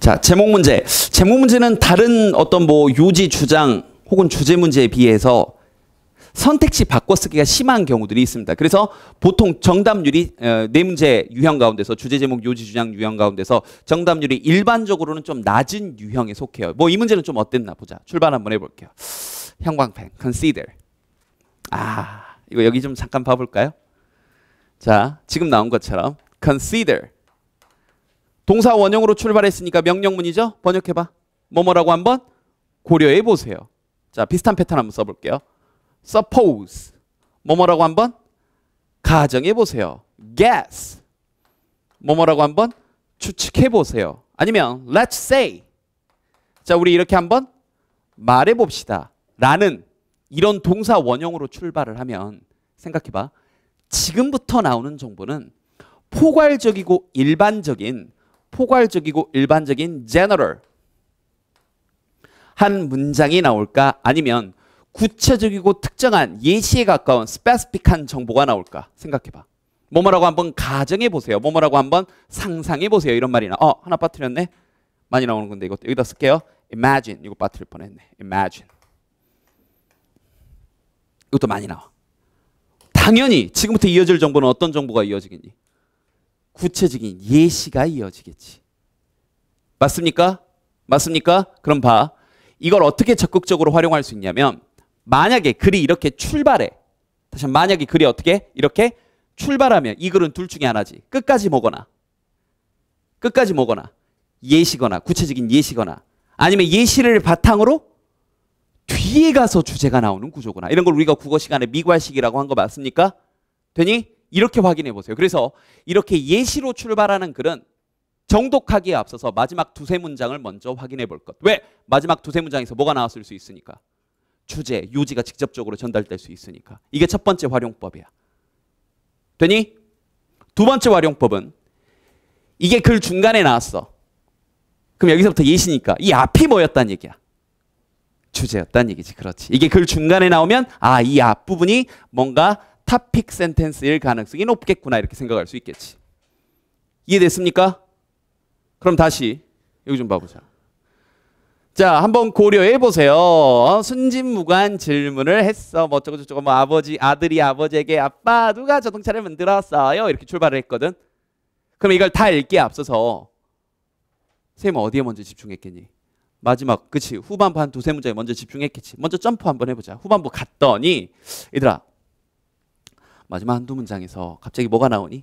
자, 제목 문제. 제목 문제는 다른 어떤 뭐 요지 주장 혹은 주제 문제에 비해서 선택지 바꿔쓰기가 심한 경우들이 있습니다. 그래서 보통 정답률이 어, 네 문제 유형 가운데서 주제 제목 요지 주장 유형 가운데서 정답률이 일반적으로는 좀 낮은 유형에 속해요. 뭐 이 문제는 좀 어땠나 보자. 출발 한번 해볼게요. 형광펜 consider. 아 이거 여기 좀 잠깐 봐볼까요? 자 지금 나온 것처럼 consider 동사 원형으로 출발했으니까 명령문이죠. 번역해봐. 뭐뭐라고 한번 고려해 보세요. 자 비슷한 패턴 한번 써볼게요. Suppose 뭐뭐라고 한번 가정해 보세요. Guess 뭐뭐라고 한번 추측해 보세요. 아니면 Let's say 자 우리 이렇게 한번 말해 봅시다. 라는 이런 동사 원형으로 출발을 하면 생각해봐. 지금부터 나오는 정보는 포괄적이고 일반적인 포괄적이고 일반적인 general 한 문장이 나올까? 아니면 구체적이고 특정한 예시에 가까운 스페스픽한 정보가 나올까? 생각해봐. 뭐뭐라고 한번 가정해 보세요. 뭐뭐라고 한번 상상해 보세요. 이런 말이나 어 하나 빠뜨렸네. 많이 나오는 건데 이것도 여기다 쓸게요. Imagine 이거 빠뜨릴 뻔했네. Imagine 이것도 많이 나와. 당연히 지금부터 이어질 정보는 어떤 정보가 이어지겠니? 구체적인 예시가 이어지겠지. 맞습니까? 맞습니까? 그럼 봐. 이걸 어떻게 적극적으로 활용할 수 있냐면 만약에 글이 이렇게 출발해. 다시 만약에 글이 어떻게 이렇게 출발하면 이 글은 둘 중에 하나지. 끝까지 뭐거나 끝까지 뭐거나 예시거나 구체적인 예시거나 아니면 예시를 바탕으로 뒤에 가서 주제가 나오는 구조구나. 이런 걸 우리가 국어 시간에 미괄식이라고 한 거 맞습니까? 되니? 이렇게 확인해 보세요. 그래서 이렇게 예시로 출발하는 글은 정독하기에 앞서서 마지막 두세 문장을 먼저 확인해 볼 것. 왜? 마지막 두세 문장에서 뭐가 나왔을 수 있으니까. 주제, 요지가 직접적으로 전달될 수 있으니까. 이게 첫 번째 활용법이야. 되니? 두 번째 활용법은 이게 글 중간에 나왔어. 그럼 여기서부터 예시니까 이 앞이 뭐였단 얘기야. 주제였단 얘기지. 그렇지. 이게 글 중간에 나오면 아, 이 앞부분이 뭔가 토픽 센텐스일 가능성이 높겠구나 이렇게 생각할 수 있겠지. 이해됐습니까? 그럼 다시 여기 좀 봐보자. 자, 한번 고려해 보세요. 순진무관 질문을 했어. 뭐 어쩌고 저쩌고 뭐 아버지, 아들이 아버지에게 아빠 누가 자동차를 만들었어요? 이렇게 출발을 했거든. 그럼 이걸 다 읽기에 앞서서 선생 어디에 먼저 집중했겠니? 마지막, 그치. 후반부 한 두세 문제에 먼저 집중했겠지. 먼저 점프 한번 해보자. 후반부 갔더니, 얘들아, 마지막 한두 문장에서 갑자기 뭐가 나오니?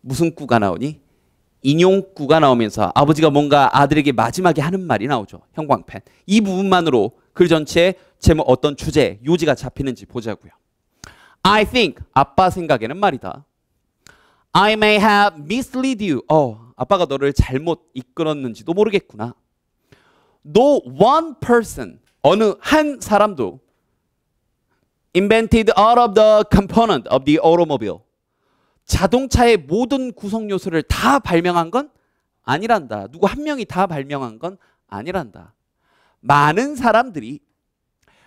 무슨 꾸가 나오니? 인용구가 나오면서 아버지가 뭔가 아들에게 마지막에 하는 말이 나오죠. 형광펜. 이 부분만으로 글 전체에 제목 어떤 주제, 요지가 잡히는지 보자고요. I think 아빠 생각에는 말이다. I may have misled you. 어, 아빠가 너를 잘못 이끌었는지도 모르겠구나. No one person 어느 한 사람도 invented all of the component of the automobile. 자동차의 모든 구성 요소를 다 발명한 건 아니란다. 누구 한 명이 다 발명한 건 아니란다. 많은 사람들이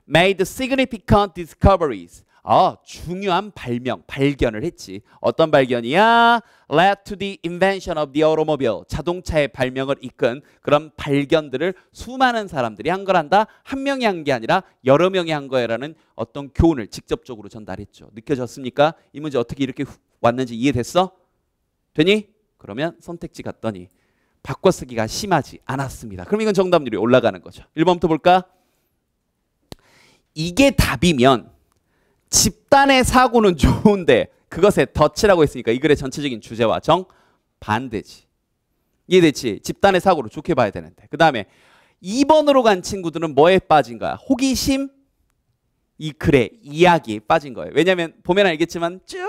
made significant discoveries. 어, 중요한 발명, 발견을 했지. 어떤 발견이야? Led to the invention of the automobile. 자동차의 발명을 이끈 그런 발견들을 수많은 사람들이 한 거란다. 한 명이 한 게 아니라 여러 명이 한 거야라는 어떤 교훈을 직접적으로 전달했죠. 느껴졌습니까? 이 문제 어떻게 이렇게 왔는지 이해됐어? 되니? 그러면 선택지 갔더니 바꿔쓰기가 심하지 않았습니다. 그럼 이건 정답률이 올라가는 거죠. 1번부터 볼까? 이게 답이면 집단의 사고는 좋은데 그것에 덫이라고 했으니까 이 글의 전체적인 주제와 정 반대지. 이해됐지? 집단의 사고를 좋게 봐야 되는데. 그 다음에 2번으로 간 친구들은 뭐에 빠진 거야? 호기심? 이 글의 이야기에 빠진 거예요. 왜냐면 보면 알겠지만 쭉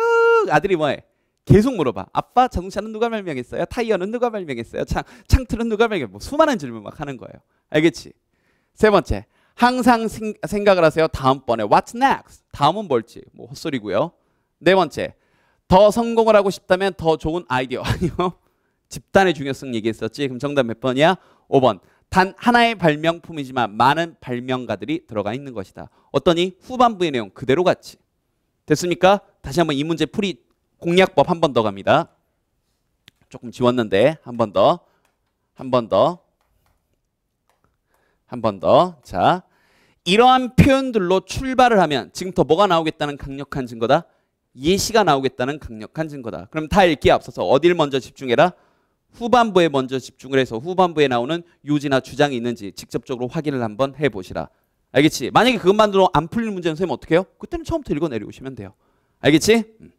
아들이 뭐해? 계속 물어봐. 아빠 자동차는 누가 발명했어요? 타이어는 누가 발명했어요? 창, 창틀은 누가 발명했어요? 뭐 수많은 질문 막 하는 거예요. 알겠지? 세 번째. 항상 생각을 하세요. 다음번에 what's next? 다음은 뭘지. 뭐 헛소리고요. 네 번째. 더 성공을 하고 싶다면 더 좋은 아이디어. 아니요. 집단의 중요성 얘기했었지. 그럼 정답 몇 번이야? 5번. 단 하나의 발명품이지만 많은 발명가들이 들어가 있는 것이다. 어떠니? 후반부의 내용 그대로 같이. 됐습니까? 다시 한번 이 문제 풀이 공략법 한 번 더 갑니다. 조금 지웠는데 한 번 더. 한 번 더. 한 번 더. 자, 이러한 표현들로 출발을 하면 지금부터 뭐가 나오겠다는 강력한 증거다? 예시가 나오겠다는 강력한 증거다. 그럼 다 읽기에 앞서서 어딜 먼저 집중해라? 후반부에 먼저 집중을 해서 후반부에 나오는 요지나 주장이 있는지 직접적으로 확인을 한번 해보시라. 알겠지? 만약에 그것만으로 안풀리는 문제는 선생님 어떻게 해요? 그때는 처음부터 읽어 내려오시면 돼요. 알겠지? 음.